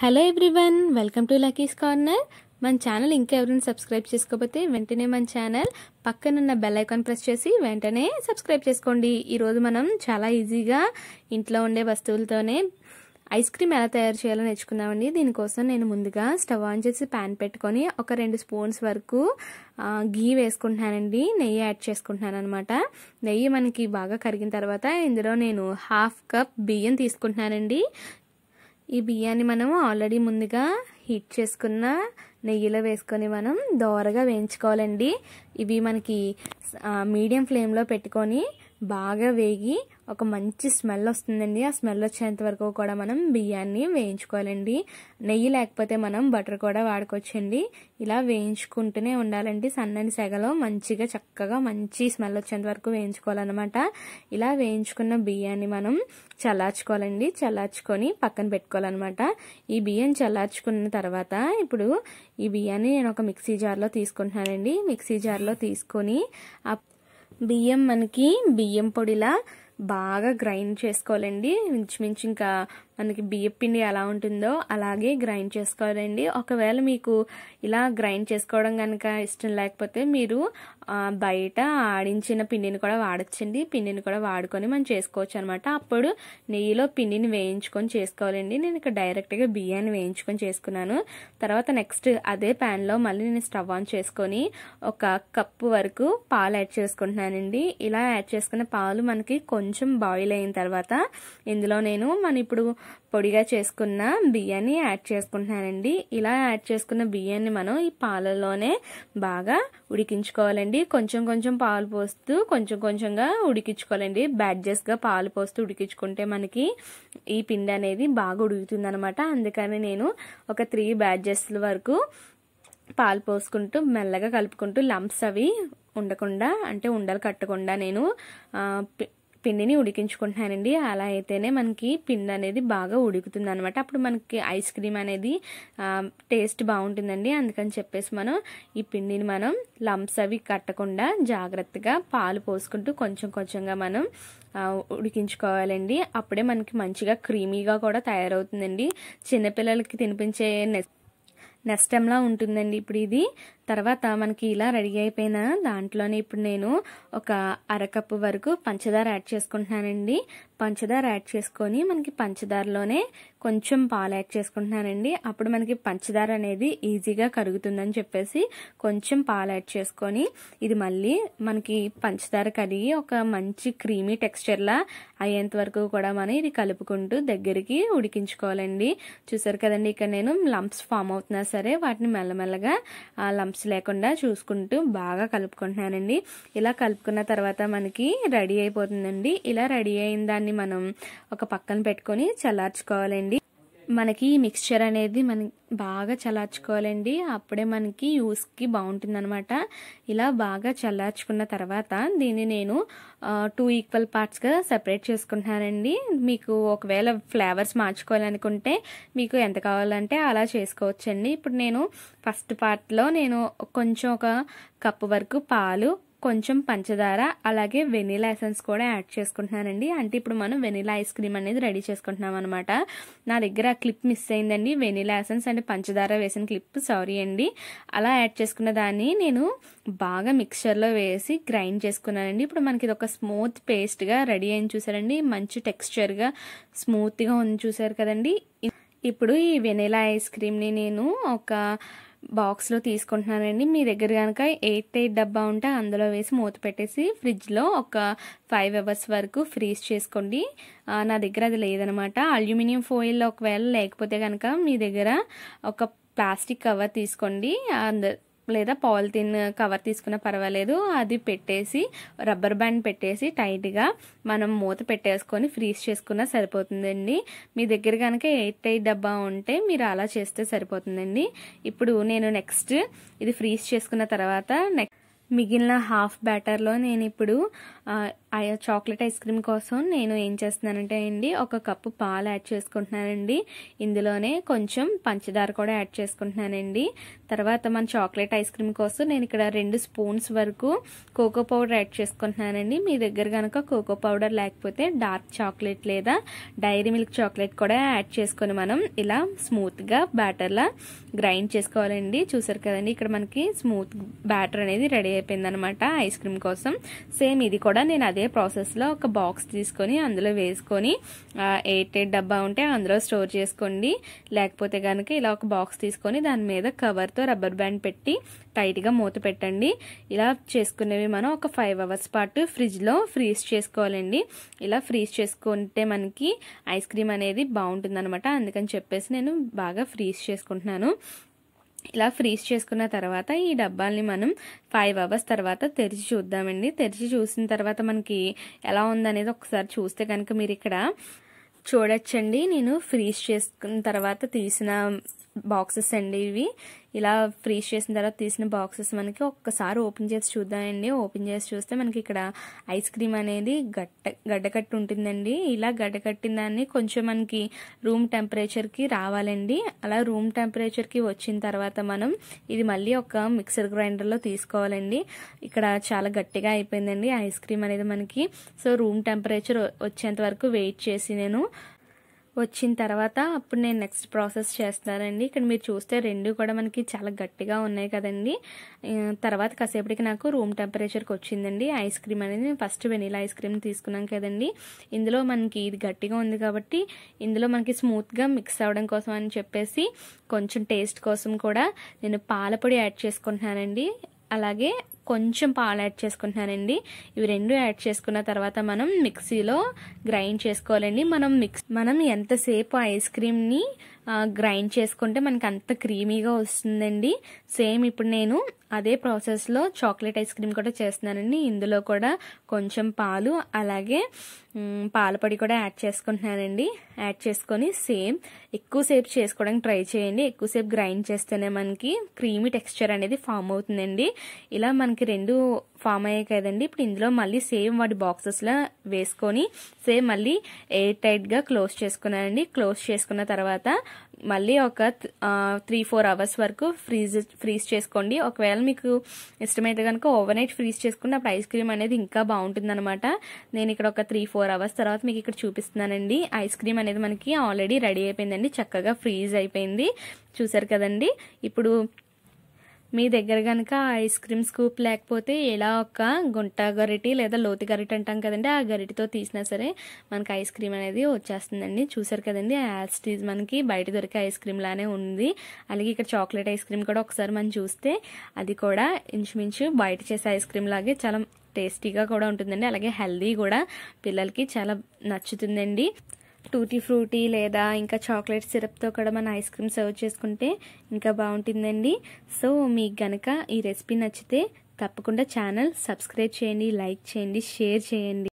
hello everyone welcome to Lucky's corner మన channel ఇంకా ఎవరైనా సబ్స్క్రైబ్ చేసుకోకపోతే వెంటనే మన ఛానల్ పక్కనున్న బెల్ ఐకాన్ ప్రెస్ చేసి వెంటనే సబ్స్క్రైబ్ చేసుకోండి ఈరోజు మనం చాలా ఈజీగా ఇంట్లో ఉండే వస్తువులతోనే ఐస్ క్రీమ్ ఎలా తయారు చేయాలో నేర్చుకుందామండి దీనికోసం నేను ముందుగా స్టవ్ ఆన్ చేసి ప్యాన్ పెట్టుకొని ఒక రెండు స్పూన్స్ వరకు గీ వేసుకుంటున్నానండి నెయ్యి యాడ్ చేసుకుంటున్నాను అనమాట నెయ్యి మనకి బాగా కరిగిన తర్వాత ఇందులో నేను హాఫ్ కప్ బియ్యం తీసుకుంటున్నానండి ఈ బియ్యాన్ని మనం ఆల్రెడీ ముందుగా హీట్ చేసుకున్న నెయ్యిలో వేసుకొని మనం దోరగా వేయించుకోవాలండి ఇవి మనకి మీడియం ఫ్లేమ్లో పెట్టుకొని బాగా వేగి ఒక మంచి స్మెల్ వస్తుందండి ఆ స్మెల్ వచ్చేంత వరకు కూడా మనం బియ్యాన్ని వేయించుకోవాలండి నెయ్యి లేకపోతే మనం బటర్ కూడా వాడుకోవచ్చండి ఇలా వేయించుకుంటూనే ఉండాలండి సన్నని సెగలో మంచిగా చక్కగా మంచి స్మెల్ వచ్చేంత వరకు వేయించుకోవాలన్నమాట ఇలా వేయించుకున్న బియ్యాన్ని మనం చల్లార్చుకోవాలండి చల్లార్చుకొని పక్కన పెట్టుకోవాలన్నమాట ఈ బియ్యం చల్లార్చుకున్న తర్వాత ఇప్పుడు ఈ బియ్యాన్ని నేను ఒక మిక్సీ జార్లో తీసుకుంటున్నానండి మిక్సీ జార్లో తీసుకొని బియ్యం మనకి బియ్యం పొడిలా బాగా గ్రైండ్ చేసుకోవాలండి ఇంచుమించు ఇంకా మనకి బియ్యం పిండి ఎలా ఉంటుందో అలాగే గ్రైండ్ చేసుకోవాలండి ఒకవేళ మీకు ఇలా గ్రైండ్ చేసుకోవడం కనుక ఇష్టం లేకపోతే మీరు బయట ఆడించిన పిండిని కూడా వాడచ్చండి పిండిని కూడా వాడుకొని మనం చేసుకోవచ్చు అనమాట అప్పుడు నెయ్యిలో పిండిని వేయించుకొని చేసుకోవాలండి నేను ఇక్కడ డైరెక్ట్గా బియ్యాన్ని వేయించుకొని చేసుకున్నాను తర్వాత నెక్స్ట్ అదే ప్యాన్లో మళ్ళీ నేను స్టవ్ ఆన్ చేసుకొని ఒక కప్పు వరకు పాలు యాడ్ చేసుకుంటున్నానండి ఇలా యాడ్ చేసుకున్న పాలు మనకి కొంచెం బాయిల్ అయిన తర్వాత ఇందులో నేను మన ఇప్పుడు పొడిగా చేసుకున్న బియ్యాన్ని యాడ్ చేసుకుంటున్నానండి ఇలా యాడ్ చేసుకున్న బియ్యాన్ని మనం ఈ పాలలోనే బాగా ఉడికించుకోవాలండి కొంచెం కొంచెం పాలు పోస్తూ కొంచెం కొంచెంగా ఉడికించుకోవాలండి బ్యాడ్జెస్గా పాలు పోస్తూ ఉడికించుకుంటే మనకి ఈ పిండి అనేది బాగా ఉడుకుతుంది అనమాట అందుకని నేను ఒక త్రీ బ్యాడ్జెస్ల వరకు పాలు పోసుకుంటూ మెల్లగా కలుపుకుంటూ లంప్స్ అవి ఉండకుండా అంటే ఉండలు కట్టకుండా నేను పిండిని ఉడికించుకుంటున్నానండి అలా అయితేనే మనకి పిండి అనేది బాగా ఉడుకుతుంది అనమాట అప్పుడు మనకి ఐస్ క్రీమ్ అనేది టేస్ట్ బాగుంటుందండి అందుకని చెప్పేసి మనం ఈ పిండిని మనం లంప్స్ అవి కట్టకుండా జాగ్రత్తగా పాలు పోసుకుంటూ కొంచెం కొంచెంగా మనం ఉడికించుకోవాలండి అప్పుడే మనకి మంచిగా క్రీమీగా కూడా తయారవుతుందండి చిన్నపిల్లలకి తినిపించే నెస్ నెస్టంలా ఉంటుందండి ఇప్పుడు ఇది తర్వాత మనకి ఇలా రెడీ అయిపోయిన దాంట్లోనే ఇప్పుడు నేను ఒక అరకప్పు వరకు పంచదార యాడ్ చేసుకుంటున్నానండి పంచదార యాడ్ చేసుకొని మనకి పంచదారలోనే కొంచెం పాలు యాడ్ చేసుకుంటున్నానండి అప్పుడు మనకి పంచదార అనేది ఈజీగా కరుగుతుందని చెప్పేసి కొంచెం పాలు యాడ్ చేసుకొని ఇది మళ్ళీ మనకి పంచదార కరిగి ఒక మంచి క్రీమీ టెక్స్చర్లా అయ్యేంత వరకు కూడా మనం ఇది కలుపుకుంటూ దగ్గరికి ఉడికించుకోవాలండి చూసారు కదండి ఇక్కడ నేను లంప్స్ ఫామ్ అవుతున్నా సరే వాటిని మెల్లమెల్లగా ఆ లంప్స్ స్టెప్స్ లేకుండా చూసుకుంటూ బాగా కలుపుకుంటున్నానండి ఇలా కలుపుకున్న తర్వాత మనకి రెడీ అయిపోతుందండి ఇలా రెడీ అయిన దాన్ని మనం ఒక పక్కన పెట్టుకొని చల్లార్చుకోవాలండి మనకి ఈ మిక్స్చర్ అనేది మన బాగా చల్లార్చుకోవాలండి అప్పుడే మనకి యూస్కి బాగుంటుంది అనమాట ఇలా బాగా చల్లార్చుకున్న తర్వాత దీన్ని నేను టూ ఈక్వల్ పార్ట్స్గా సపరేట్ చేసుకుంటున్నానండి మీకు ఒకవేళ ఫ్లేవర్స్ మార్చుకోవాలనుకుంటే మీకు ఎంత కావాలంటే అలా చేసుకోవచ్చండి ఇప్పుడు నేను ఫస్ట్ పార్ట్లో నేను కొంచెం ఒక కప్పు వరకు పాలు కొంచెం పంచదార అలాగే వెనీలా ఎసెన్స్ కూడా యాడ్ చేసుకుంటున్నానండి అంటే ఇప్పుడు మనం వెనీలా ఐస్ క్రీమ్ అనేది రెడీ చేసుకుంటున్నాం అనమాట నా దగ్గర క్లిప్ మిస్ అయిందండి వెనీలా ఎసెన్స్ అండ్ పంచదార వేసిన క్లిప్ సారీ అండి అలా యాడ్ చేసుకున్న దాన్ని నేను బాగా మిక్సర్లో వేసి గ్రైండ్ చేసుకున్నానండి ఇప్పుడు మనకి ఇది ఒక స్మూత్ పేస్ట్గా రెడీ అయింది చూసారండి మంచి టెక్స్చర్గా స్మూత్గా ఉంది చూసారు కదండి ఇప్పుడు ఈ వెనీలా ఐస్ క్రీమ్ని నేను ఒక బాక్స్లో తీసుకుంటున్నానండి మీ దగ్గర కనుక ఎయిట్ ఎయిట్ డబ్బా ఉంటే అందులో వేసి మూత పెట్టేసి ఫ్రిడ్జ్లో ఒక ఫైవ్ అవర్స్ వరకు ఫ్రీజ్ చేసుకోండి నా దగ్గర అది లేదనమాట అల్యూమినియం ఫోయిల్లో ఒకవేళ లేకపోతే కనుక మీ దగ్గర ఒక ప్లాస్టిక్ కవర్ తీసుకోండి అందరు లేదా పాలిథిన్ కవర్ తీసుకున్న పర్వాలేదు అది పెట్టేసి రబ్బర్ బ్యాండ్ పెట్టేసి టైట్గా మనం మూత పెట్టేసుకొని ఫ్రీజ్ చేసుకున్నా సరిపోతుందండి మీ దగ్గర కనుక ఎయిట్ ఎయిట్ డబ్బా ఉంటే మీరు అలా చేస్తే సరిపోతుందండి ఇప్పుడు నేను నెక్స్ట్ ఇది ఫ్రీజ్ చేసుకున్న తర్వాత నెక్స్ట్ మిగిలిన హాఫ్ బ్యాటర్లో నేను ఇప్పుడు చాక్లెట్ ఐస్ క్రీమ్ కోసం నేను ఏం చేస్తున్నానంటే అండి ఒక కప్పు పాలు యాడ్ చేసుకుంటున్నానండి ఇందులోనే కొంచెం పంచదార కూడా యాడ్ చేసుకుంటున్నానండి తర్వాత మన చాక్లెట్ ఐస్ క్రీమ్ కోసం నేను ఇక్కడ రెండు స్పూన్స్ వరకు కోకో పౌడర్ యాడ్ చేసుకుంటున్నానండి మీ దగ్గర కనుక కోకో పౌడర్ లేకపోతే డార్క్ చాక్లెట్ లేదా డైరీ మిల్క్ చాక్లెట్ కూడా యాడ్ చేసుకొని మనం ఇలా స్మూత్గా బ్యాటర్లా గ్రైండ్ చేసుకోవాలండి చూసారు కదండి ఇక్కడ మనకి స్మూత్ బ్యాటర్ అనేది రెడీ అయిపోయింది అనమాట ఐస్ క్రీమ్ కోసం సేమ్ ఇది కూడా నేను అదే ప్రాసెస్లో ఒక బాక్స్ తీసుకొని అందులో వేసుకొని ఎయిట్ ఎయిట్ డబ్బా ఉంటే అందులో స్టోర్ చేసుకోండి లేకపోతే కనుక ఇలా ఒక బాక్స్ తీసుకొని దాని మీద కవర్తో రబ్బర్ బ్యాండ్ పెట్టి టైట్గా మూత పెట్టండి ఇలా చేసుకునేవి మనం ఒక ఫైవ్ అవర్స్ పాటు ఫ్రిడ్జ్లో ఫ్రీజ్ చేసుకోవాలండి ఇలా ఫ్రీజ్ చేసుకుంటే మనకి ఐస్ క్రీమ్ అనేది బాగుంటుంది అనమాట అందుకని చెప్పేసి నేను బాగా ఫ్రీజ్ చేసుకుంటున్నాను ఇలా ఫ్రీజ్ చేసుకున్న తర్వాత ఈ డబ్బాల్ని మనం ఫైవ్ అవర్స్ తర్వాత తెరిచి చూద్దామండి తెరిచి చూసిన తర్వాత మనకి ఎలా ఉందనేది ఒకసారి చూస్తే కనుక మీరు ఇక్కడ చూడొచ్చండి నేను ఫ్రీజ్ చేసుకున్న తర్వాత తీసిన బాక్సెస్ అండి ఇవి ఇలా ఫ్రీజ్ చేసిన తర్వాత తీసిన బాక్సెస్ మనకి ఒక్కసారి ఓపెన్ చేసి చూద్దామండి ఓపెన్ చేసి చూస్తే మనకి ఇక్కడ ఐస్ క్రీమ్ అనేది గట్ట గడ్డకట్టు ఉంటుందండి ఇలా గడ్డకట్టిన దాన్ని కొంచెం మనకి రూమ్ టెంపరేచర్కి రావాలండి అలా రూమ్ టెంపరేచర్కి వచ్చిన తర్వాత మనం ఇది మళ్ళీ ఒక మిక్సర్ గ్రైండర్లో తీసుకోవాలండి ఇక్కడ చాలా గట్టిగా అయిపోయిందండి ఐస్ క్రీమ్ అనేది మనకి సో రూమ్ టెంపరేచర్ వచ్చేంత వరకు వెయిట్ చేసి నేను వచ్చిన తర్వాత అప్పుడు నేను నెక్స్ట్ ప్రాసెస్ చేస్తున్నానండి ఇక్కడ మీరు చూస్తే రెండు కూడా మనకి చాలా గట్టిగా ఉన్నాయి కదండి తర్వాత కాసేపటికి నాకు రూమ్ టెంపరేచర్కి వచ్చిందండి ఐస్ క్రీమ్ అనేది ఫస్ట్ వెనీలా ఐస్ క్రీమ్ తీసుకున్నాం కదండి ఇందులో మనకి ఇది గట్టిగా ఉంది కాబట్టి ఇందులో మనకి స్మూత్గా మిక్స్ అవ్వడం కోసం అని చెప్పేసి కొంచెం టేస్ట్ కోసం కూడా నేను పాలపొడి యాడ్ చేసుకుంటున్నానండి అలాగే కొంచెం పాలు యాడ్ చేసుకుంటున్నానండి ఇవి రెండు యాడ్ చేసుకున్న తర్వాత మనం మిక్సీలో గ్రైండ్ చేసుకోవాలండి మనం మిక్స్ మనం ఎంతసేపు ఐస్ క్రీమ్ని గ్రైండ్ చేసుకుంటే మనకి అంత క్రీమీగా వస్తుందండి సేమ్ ఇప్పుడు నేను అదే ప్రాసెస్లో చాక్లెట్ ఐస్ క్రీమ్ కూడా చేస్తున్నానండి ఇందులో కూడా కొంచెం పాలు అలాగే పాలపొడి కూడా యాడ్ చేసుకుంటున్నానండి యాడ్ చేసుకొని సేమ్ ఎక్కువసేపు చేసుకోవడానికి ట్రై చేయండి ఎక్కువసేపు గ్రైండ్ చేస్తేనే మనకి క్రీమీ టెక్స్చర్ అనేది ఫామ్ అవుతుందండి ఇలా మనకి రెండు ఫామ్ అయ్యాయి కదండి ఇప్పుడు ఇందులో మళ్ళీ సేమ్ వాటి బాక్సెస్లో వేసుకొని సేమ్ మళ్ళీ ఎయిర్ టైట్గా క్లోజ్ చేసుకున్నానండి క్లోజ్ చేసుకున్న తర్వాత మళ్ళీ ఒక త్రీ ఫోర్ అవర్స్ వరకు ఫ్రీజ్ ఫ్రీజ్ చేసుకోండి ఒకవేళ మీకు ఇష్టమైతే కనుక ఓవర్ నైట్ ఫ్రీజ్ చేసుకుంటే అప్పుడు ఐస్ క్రీమ్ అనేది ఇంకా అనమాట నేను ఇక్కడ ఒక త్రీ ఫోర్ అవర్స్ తర్వాత మీకు ఇక్కడ చూపిస్తున్నానండి ఐస్ క్రీమ్ అనేది మనకి ఆల్రెడీ రెడీ అయిపోయిందండి చక్కగా ఫ్రీజ్ అయిపోయింది చూసారు కదండి ఇప్పుడు మీ దగ్గర కనుక ఐస్ క్రీమ్ స్కూప్ లేకపోతే ఇలా ఒక గుంట గరిటి లేదా లోతు గరిటి అంటాం కదండి ఆ గరిటితో తీసినా సరే మనకి ఐస్ క్రీమ్ అనేది వచ్చేస్తుందండి చూసారు కదండి యాస్టీజ్ మనకి బయట దొరికే ఐస్ క్రీమ్ లానే ఉంది అలాగే ఇక్కడ చాక్లెట్ ఐస్ క్రీమ్ కూడా ఒకసారి మనం చూస్తే అది కూడా ఇంచుమించు బయట చేసే ఐస్ క్రీమ్ లాగే చాలా టేస్టీగా కూడా ఉంటుందండి అలాగే హెల్దీ కూడా పిల్లలకి చాలా నచ్చుతుందండి టూటీ ఫ్రూటీ లేదా ఇంకా చాక్లెట్ సిరప్తో కూడా మన ఐస్ క్రీమ్ సర్వ్ చేసుకుంటే ఇంకా బాగుంటుందండి సో మీకు గనక ఈ రెసిపీ నచ్చితే తప్పకుండా ఛానల్ సబ్స్క్రైబ్ చేయండి లైక్ చేయండి షేర్ చేయండి